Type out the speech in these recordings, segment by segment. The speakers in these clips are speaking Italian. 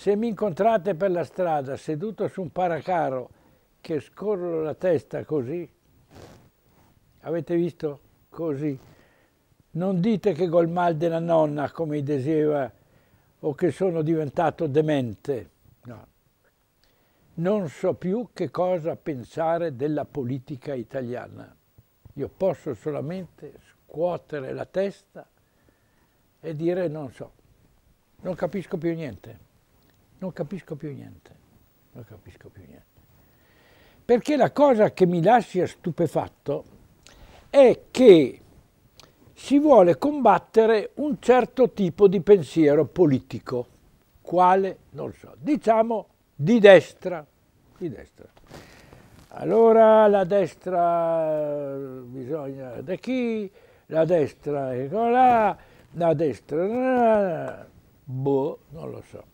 Se mi incontrate per la strada seduto su un paracaro che scorro la testa così, avete visto? Così. Non dite che col mal della nonna, come i diceva, o che sono diventato demente. No. Non so più che cosa pensare della politica italiana. Io posso solamente scuotere la testa e dire non so. Non capisco più niente non capisco più niente, non capisco più niente. Perché la cosa che mi lascia stupefatto è che si vuole combattere un certo tipo di pensiero politico, quale non so, diciamo di destra, di destra. Allora la destra eh, bisogna da chi, la destra è là, la destra... Boh, non lo so.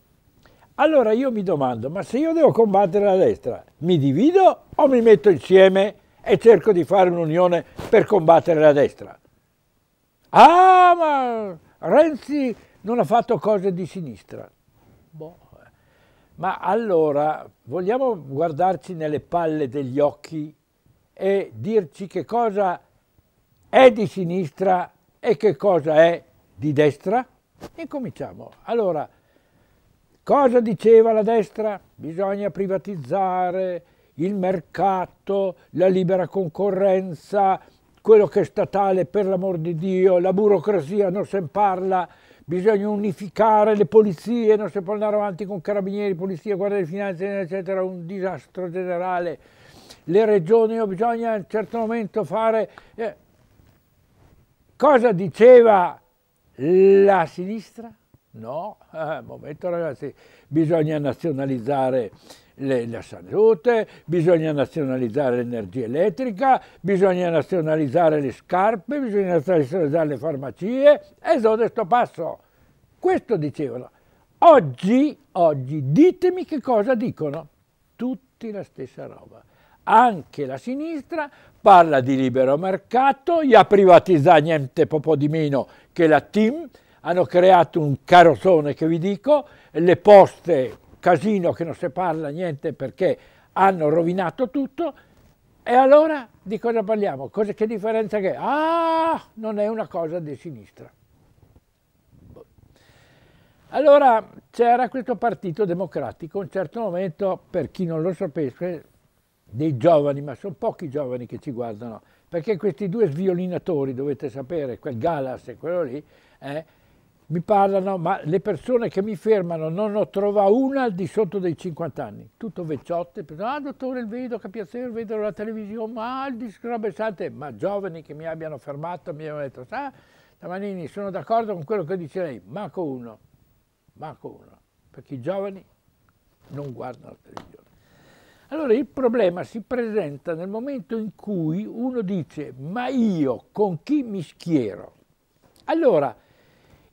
Allora io mi domando, ma se io devo combattere la destra, mi divido o mi metto insieme e cerco di fare un'unione per combattere la destra? Ah, ma Renzi non ha fatto cose di sinistra. Boh. Ma allora vogliamo guardarci nelle palle degli occhi e dirci che cosa è di sinistra e che cosa è di destra? E cominciamo. Allora, Cosa diceva la destra? Bisogna privatizzare il mercato, la libera concorrenza, quello che è statale, per l'amor di Dio, la burocrazia, non se ne parla, bisogna unificare le polizie, non si può andare avanti con carabinieri, polizia, guardia di finanza, eccetera, un disastro generale. Le regioni, oh, bisogna a un certo momento fare... Eh. Cosa diceva la sinistra? No, eh, momento ragazzi, bisogna nazionalizzare le, la salute, bisogna nazionalizzare l'energia elettrica, bisogna nazionalizzare le scarpe, bisogna nazionalizzare le farmacie e so questo passo. Questo dicevano. Oggi, oggi, ditemi che cosa dicono. Tutti la stessa roba. Anche la sinistra parla di libero mercato, gli ha privatizzato niente poco di meno che la TIM, hanno creato un carosone che vi dico, le poste, casino che non si parla niente perché hanno rovinato tutto, e allora di cosa parliamo? Cosa, che differenza che è? Ah, non è una cosa di sinistra. Allora c'era questo partito democratico, a un certo momento, per chi non lo sapesse, dei giovani, ma sono pochi giovani che ci guardano, perché questi due sviolinatori, dovete sapere, quel Galas e quello lì, eh, mi parlano, ma le persone che mi fermano non ho trovato una al di sotto dei 50 anni, tutto veciotte, ah dottore il vedo, che piacere, vedo la televisione, ma il disgrabessante, ma giovani che mi abbiano fermato, mi hanno detto, sa, Tamanini sono d'accordo con quello che dice lei, manco uno, manco uno, perché i giovani non guardano la televisione. Allora il problema si presenta nel momento in cui uno dice, ma io con chi mi schiero? Allora,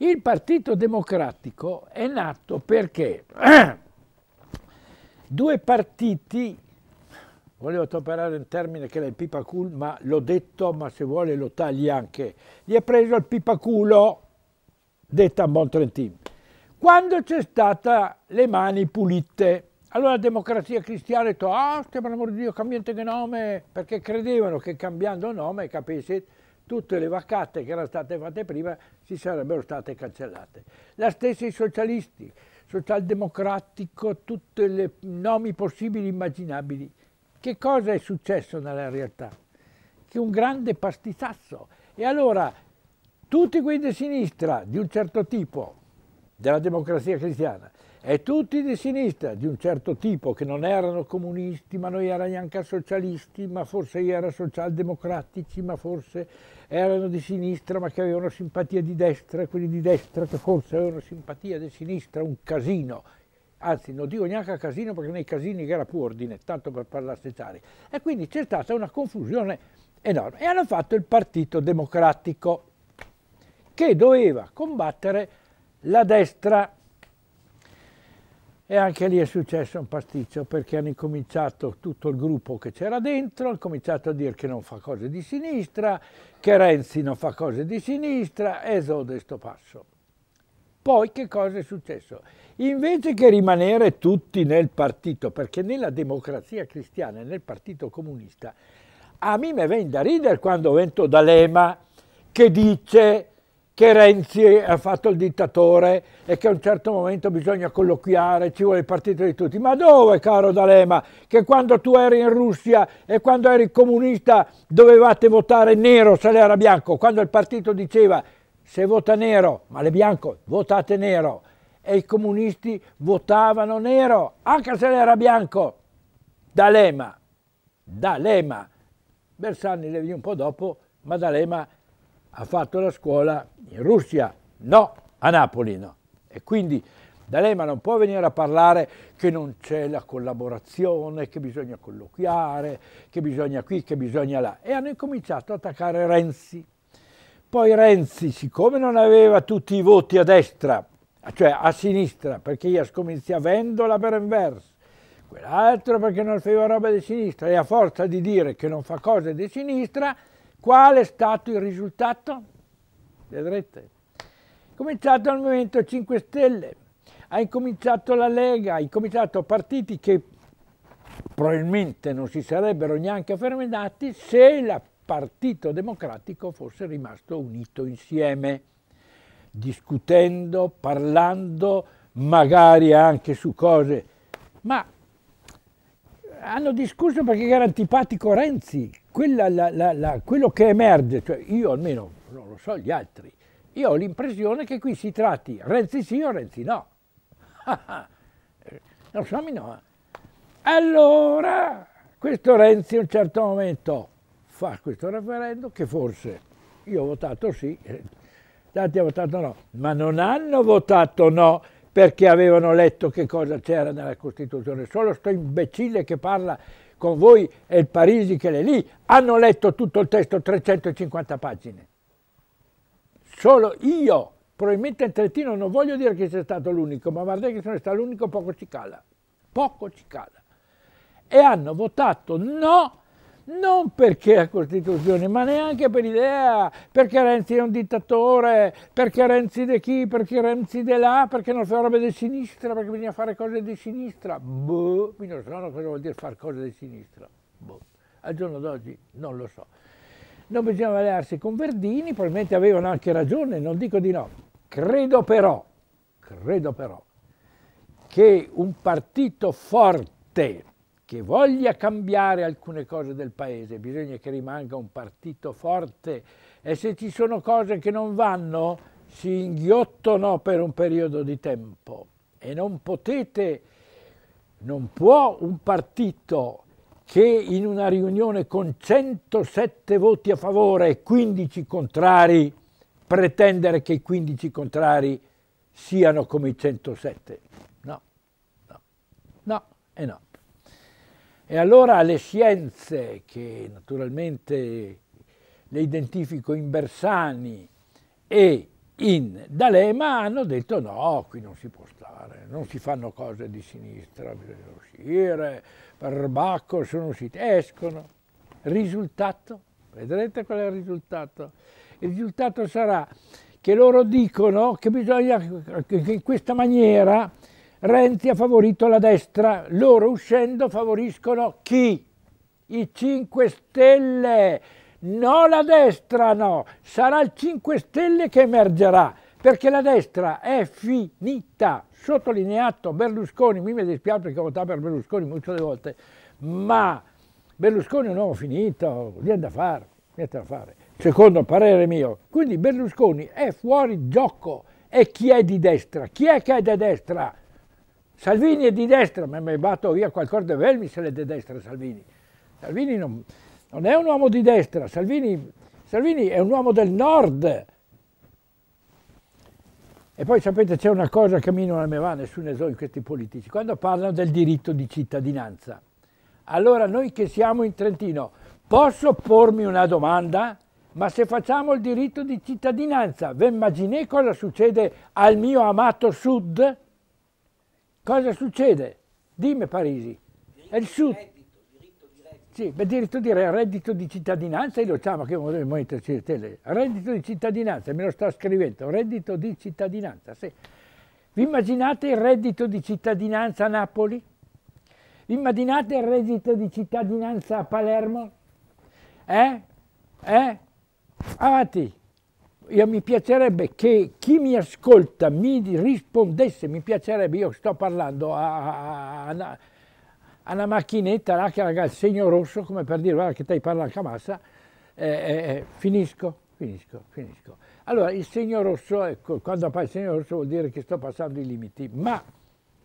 il Partito Democratico è nato perché due partiti, volevo toperare un termine che era il pipacul, ma l'ho detto, ma se vuole lo tagli anche, gli ha preso il pipaculo, detta a Montrentino. Quando c'è stata le mani pulite, allora la democrazia cristiana ha detto, ah, oh, per l'amor di Dio, cambiate nome, perché credevano che cambiando nome, capisci, tutte le vacate che erano state fatte prima si sarebbero state cancellate. La stessa i socialisti, socialdemocratico, tutti i nomi possibili e immaginabili. Che cosa è successo nella realtà? Che un grande pastizazzo. E allora tutti quelli di sinistra, di un certo tipo, della democrazia cristiana, e tutti di sinistra, di un certo tipo, che non erano comunisti, ma non erano neanche socialisti, ma forse erano socialdemocratici, ma forse erano di sinistra, ma che avevano simpatia di destra, quelli di destra che forse avevano simpatia di sinistra, un casino. Anzi, non dico neanche casino perché nei casini era più ordine, tanto per parlare E quindi c'è stata una confusione enorme. E hanno fatto il Partito Democratico, che doveva combattere la destra e anche lì è successo un pasticcio perché hanno incominciato tutto il gruppo che c'era dentro, hanno cominciato a dire che non fa cose di sinistra, che Renzi non fa cose di sinistra, esode sto passo. Poi che cosa è successo? Invece che rimanere tutti nel partito, perché nella democrazia cristiana e nel partito comunista, a me mi viene da ridere quando vento D'Alema che dice che Renzi ha fatto il dittatore e che a un certo momento bisogna colloquiare, ci vuole il partito di tutti. Ma dove, caro D'Alema, che quando tu eri in Russia e quando eri comunista dovevate votare nero se era bianco, quando il partito diceva se vota nero, male bianco, votate nero. E i comunisti votavano nero, anche se era bianco. D'Alema, D'Alema. Bersani le un po' dopo, ma D'Alema ha fatto la scuola in Russia, no, a Napoli no. E quindi da lei non può venire a parlare che non c'è la collaborazione, che bisogna colloquiare, che bisogna qui, che bisogna là. E hanno incominciato ad attaccare Renzi. Poi Renzi, siccome non aveva tutti i voti a destra, cioè a sinistra, perché gli ha ascominzia Vendola per inverso, quell'altro perché non faceva roba di sinistra, e a forza di dire che non fa cose di sinistra, Qual è stato il risultato? Vedrete. Cominciato il Movimento 5 Stelle, ha incominciato la Lega, ha incominciato partiti che probabilmente non si sarebbero neanche fermati se il Partito Democratico fosse rimasto unito insieme, discutendo, parlando, magari anche su cose, ma hanno discusso perché era antipatico Renzi, Quella, la, la, la, quello che emerge, cioè io almeno non lo so gli altri, io ho l'impressione che qui si tratti Renzi sì o Renzi no. non so, mi no. Eh. Allora, questo Renzi a un certo momento fa questo referendum che forse io ho votato sì, eh, tanti hanno votato no, ma non hanno votato no perché avevano letto che cosa c'era nella Costituzione. Solo sto imbecille che parla con voi e il Parisi che è lì, hanno letto tutto il testo, 350 pagine. Solo io, probabilmente in Trentino, non voglio dire che sia stato l'unico, ma guardate che sono stato l'unico, poco ci cala. Poco ci cala. E hanno votato no non perché la Costituzione, ma neanche per idea, perché Renzi è un dittatore, perché Renzi di chi, perché Renzi di là, perché non fa robe di sinistra, perché bisogna fare cose di sinistra. Boh, io non so cosa vuol dire fare cose di sinistra. Boh, al giorno d'oggi non lo so. Non bisogna valersi con Verdini, probabilmente avevano anche ragione, non dico di no. Credo però, credo però, che un partito forte, che voglia cambiare alcune cose del paese, bisogna che rimanga un partito forte e se ci sono cose che non vanno si inghiottono per un periodo di tempo e non potete, non può un partito che in una riunione con 107 voti a favore e 15 contrari pretendere che i 15 contrari siano come i 107. No, no, no e no. E allora le scienze, che naturalmente le identifico in Bersani e in D'Alema, hanno detto no, qui non si può stare, non si fanno cose di sinistra, bisogna uscire, perbacco, sono usciti, escono. Risultato? Vedrete qual è il risultato? Il risultato sarà che loro dicono che bisogna, che in questa maniera, Renzi ha favorito la destra, loro uscendo favoriscono chi? I 5 Stelle. No la destra, no, sarà il 5 Stelle che emergerà, perché la destra è finita. Sottolineato Berlusconi, mi dispiace perché ho votato per Berlusconi molte volte, ma Berlusconi è un uomo finito, niente da fare, niente da fare, secondo il parere mio. Quindi Berlusconi è fuori gioco. E chi è di destra? Chi è che è di destra? Salvini è di destra, ma mi batto via qualcosa di Velmisel è di destra Salvini. Salvini non, non, è un uomo di destra, Salvini, Salvini è un uomo del nord. E poi sapete c'è una cosa che a me non me va nessuno so in questi politici, quando parlano del diritto di cittadinanza. Allora noi che siamo in Trentino, posso pormi una domanda? Ma se facciamo il diritto di cittadinanza, vi immaginate cosa succede al mio amato sud? Cosa succede? Dimmi Parisi. è il Sud. Diritto, diritto, sì, beh, diritto di reddito di cittadinanza, io lo chiamo che il Movimento 5 Stelle, reddito di cittadinanza, me lo sta scrivendo, reddito di cittadinanza, sì. Vi immaginate il reddito di cittadinanza a Napoli? Vi immaginate il reddito di cittadinanza a Palermo? Eh? Eh? Avanti! Io mi piacerebbe che chi mi ascolta mi rispondesse, mi piacerebbe, io sto parlando a, a, a, a una macchinetta là che ha il segno rosso, come per dire guarda che te parla anche a massa, eh, eh, eh, finisco, finisco, finisco. Allora il segno rosso, ecco, quando appare il segno rosso vuol dire che sto passando i limiti, ma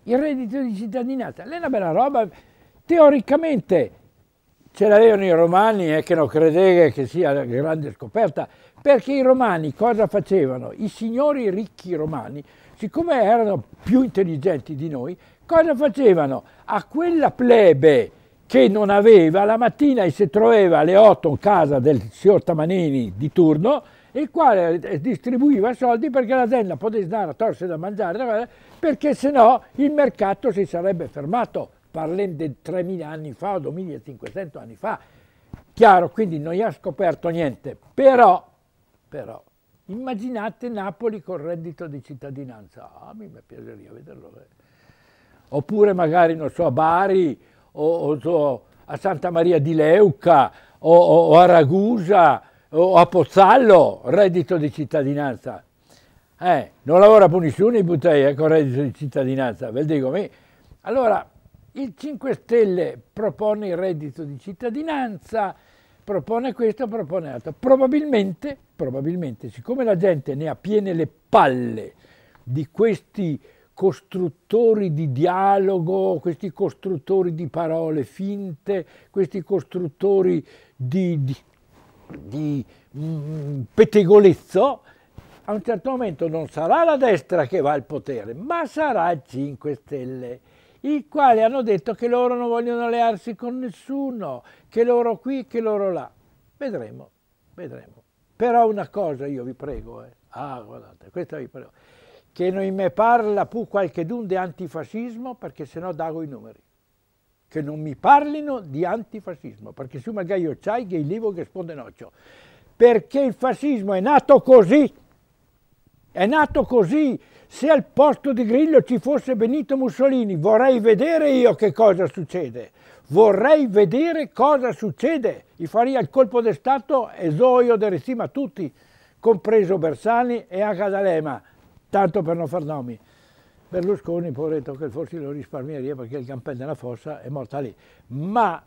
il reddito di cittadinanza, lei è una bella roba, teoricamente ce l'avevano i romani e eh, che non credeva che sia una grande scoperta, perché i romani cosa facevano? I signori ricchi romani, siccome erano più intelligenti di noi, cosa facevano? A quella plebe che non aveva, la mattina si trovava alle 8 in casa del signor Tamanini di turno, il quale distribuiva soldi perché l'azienda potesse dare a torse da mangiare, perché se no il mercato si sarebbe fermato, parliamo di 3.000 anni fa o 2.500 anni fa. Chiaro, quindi non gli ha scoperto niente, però però immaginate Napoli con reddito di cittadinanza. Ah, mi piacerebbe vederlo. Eh. Oppure magari, non so, a Bari o, o so, a Santa Maria di Leuca o, o, a Ragusa o a Pozzallo, reddito di cittadinanza. Eh, non lavora per nessuno in botteglia eh, con reddito di cittadinanza, ve lo dico. Me. Allora, il 5 Stelle propone il reddito di cittadinanza, propone questo, propone altro. Probabilmente, probabilmente, siccome la gente ne ha piene le palle di questi costruttori di dialogo, questi costruttori di parole finte, questi costruttori di, di, di mh, mm, pettegolezzo, a un certo momento non sarà la destra che va al potere, ma sarà il 5 Stelle i quali hanno detto che loro non vogliono allearsi con nessuno, che loro qui, che loro là. Vedremo, vedremo. Però una cosa io vi prego, eh. ah guardate, questa vi prego, che non mi parla più qualche dun di antifascismo perché sennò dago i numeri. Che non mi parlino di antifascismo, perché su magari io c'hai che il libro che risponde noccio. Perché il fascismo è nato così, è nato così, se al posto di Grillo ci fosse Benito Mussolini, vorrei vedere io che cosa succede. Vorrei vedere cosa succede. Gli faria il colpo di Stato e Zoio di Rissima, tutti, compreso Bersani e anche D'Alema, tanto per non far nomi. Berlusconi, poveretto, che forse lo risparmieria perché il campen della fossa è morta lì. Ma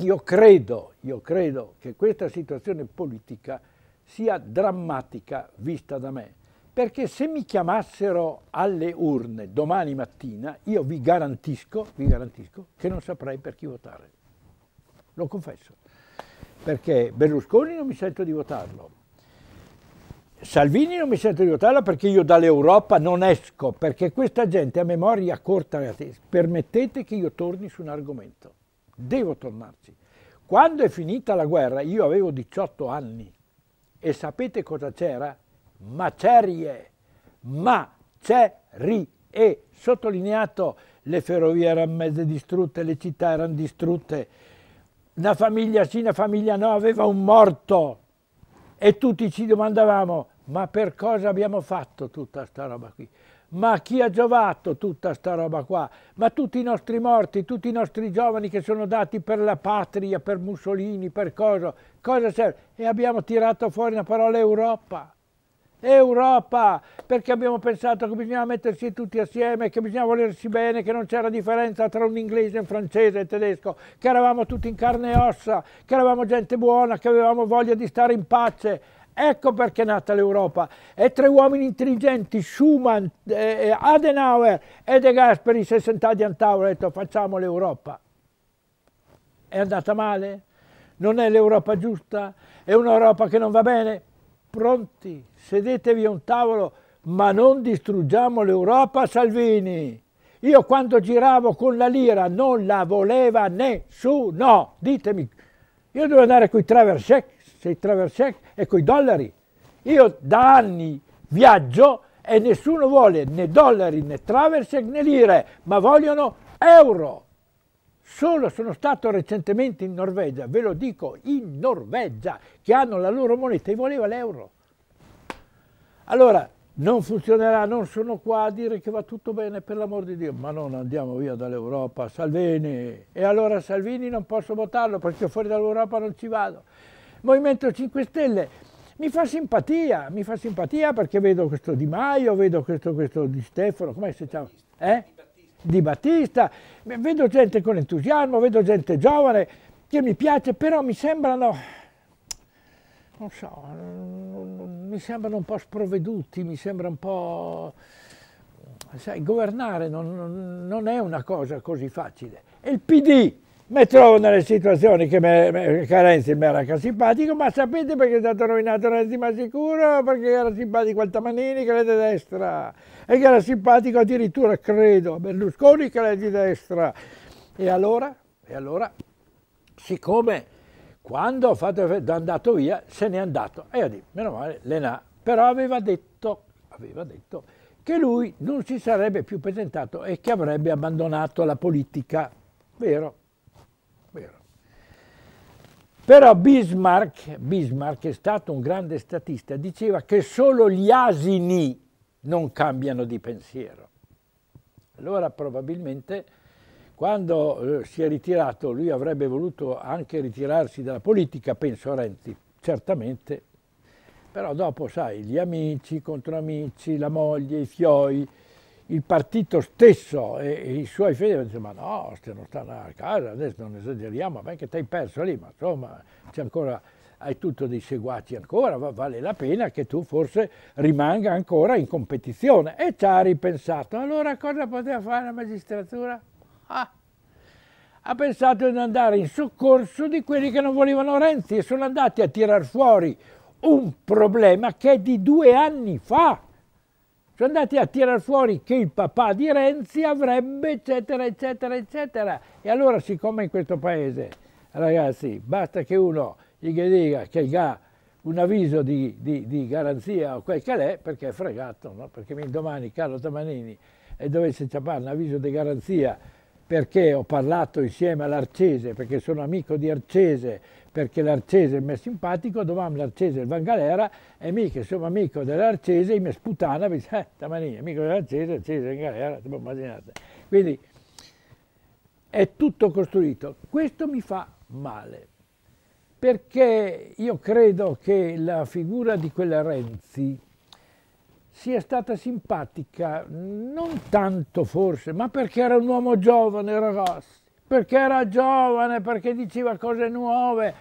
io credo, io credo che questa situazione politica sia drammatica vista da me. Perché se mi chiamassero alle urne domani mattina, io vi garantisco, vi garantisco che non saprei per chi votare. Lo confesso. Perché Berlusconi non mi sento di votarlo. Salvini non mi sento di votarlo perché io dall'Europa non esco, perché questa gente ha memoria corta. Permettete che io torni su un argomento. Devo tornarci. Quando è finita la guerra, io avevo 18 anni e sapete cosa c'era? macerie, ma e sottolineato le ferrovie erano mezze distrutte, le città erano distrutte, una famiglia sì, una famiglia no, aveva un morto e tutti ci domandavamo ma per cosa abbiamo fatto tutta sta roba qui? Ma chi ha giovato tutta sta roba qua? Ma tutti i nostri morti, tutti i nostri giovani che sono dati per la patria, per Mussolini, per cosa? Cosa serve? E abbiamo tirato fuori una parola Europa. Europa, perché abbiamo pensato che bisognava mettersi tutti assieme, che bisognava volersi bene, che non c'era differenza tra un inglese, un francese e un tedesco, che eravamo tutti in carne e ossa, che eravamo gente buona, che avevamo voglia di stare in pace. Ecco perché è nata l'Europa. E tre uomini intelligenti, Schumann, eh, eh Adenauer e De Gasperi, 60 anni Antauro, hanno detto facciamo l'Europa. È andata male? Non è l'Europa giusta? È un'Europa che non va bene? pronti, sedetevi a un tavolo, ma non distruggiamo l'Europa, Salvini. Io quando giravo con la lira non la voleva nessuno, ditemi. Io devo andare con i traversec, se i traversec e con i dollari. Io da anni viaggio e nessuno vuole né dollari né traversec né lire, ma vogliono euro. Solo sono stato recentemente in Norvegia, ve lo dico, in Norvegia, che hanno la loro moneta e voleva l'euro. Allora, non funzionerà, non sono qua a dire che va tutto bene, per l'amor di Dio, ma non andiamo via dall'Europa, Salvini. E allora Salvini non posso votarlo perché fuori dall'Europa non ci vado. Movimento 5 Stelle mi fa simpatia, mi fa simpatia perché vedo questo Di Maio, vedo questo, questo Di Stefano, come si chiama? Eh? Di Battista, vedo gente con entusiasmo, vedo gente giovane che mi piace, però mi sembrano, non so, mi sembrano un po' sprovveduti, mi sembra un po'... Sai, governare non, non è una cosa così facile. E il PD mi trovo nelle situazioni che, Carenzi mi era anche simpatico, ma sapete perché è stato rovinato Renzi ma sicuro? Perché era simpatico al Tamanini che è di destra e che era simpatico addirittura, credo, a Berlusconi che è di destra. E allora, e allora siccome quando ho fatto è andato via, se n'è andato. E io dico, meno male, Lena, però aveva detto, aveva detto che lui non si sarebbe più presentato e che avrebbe abbandonato la politica, vero? Però Bismarck, Bismarck, che è stato un grande statista, diceva che solo gli asini non cambiano di pensiero. Allora probabilmente quando eh, si è ritirato, lui avrebbe voluto anche ritirarsi dalla politica, penso a Renzi, certamente, però dopo sai, gli amici, contro amici, la moglie, i fioi, il partito stesso e, e i suoi fedeli dicono ma no, se non stanno a casa, adesso non esageriamo, ma che ti hai perso lì, ma insomma ancora, hai tutto dei seguaci ancora, va, vale la pena che tu forse rimanga ancora in competizione. E ci ha ripensato, allora cosa poteva fare la magistratura? Ah, ha pensato di andare in soccorso di quelli che non volevano Renzi e sono andati a tirar fuori un problema che è di due anni fa sono andati a tirar fuori che il papà di Renzi avrebbe eccetera eccetera eccetera. E allora siccome in questo paese, ragazzi, basta che uno gli dica che ha un avviso di, di, di, garanzia o quel che è, perché è fregato, no? perché domani Carlo Tamanini eh, dovesse ciappare un avviso di garanzia perché ho parlato insieme all'Arcese, perché sono amico di Arcese, perché l'Arcese mi è simpatico, domani l'Arcese è il Galera, e mica sono amico dell'Arcese, mi sputano, mi dice, eh, tamani, amico dell'Arcese, Arcese, Vangalera, te lo immaginate. Quindi è tutto costruito. Questo mi fa male, perché io credo che la figura di quella Renzi, sia stata simpatica, non tanto forse, ma perché era un uomo giovane, ragazzi, perché era giovane, perché diceva cose nuove.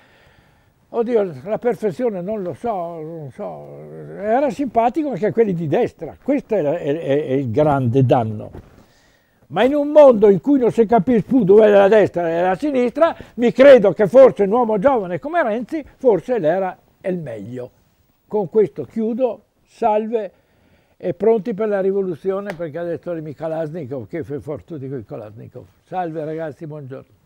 Oddio, la perfezione non lo so, non so. Era simpatico anche a quelli di destra, questo è, è, è, il grande danno. Ma in un mondo in cui non si capisce più dove è la destra e la sinistra, mi credo che forse un uomo giovane come Renzi, forse l'era il meglio. Con questo chiudo, salve e pronti per la rivoluzione perché ha detto di Mikalasnikov che fa fortuna con Kalashnikov. Salve ragazzi, buongiorno.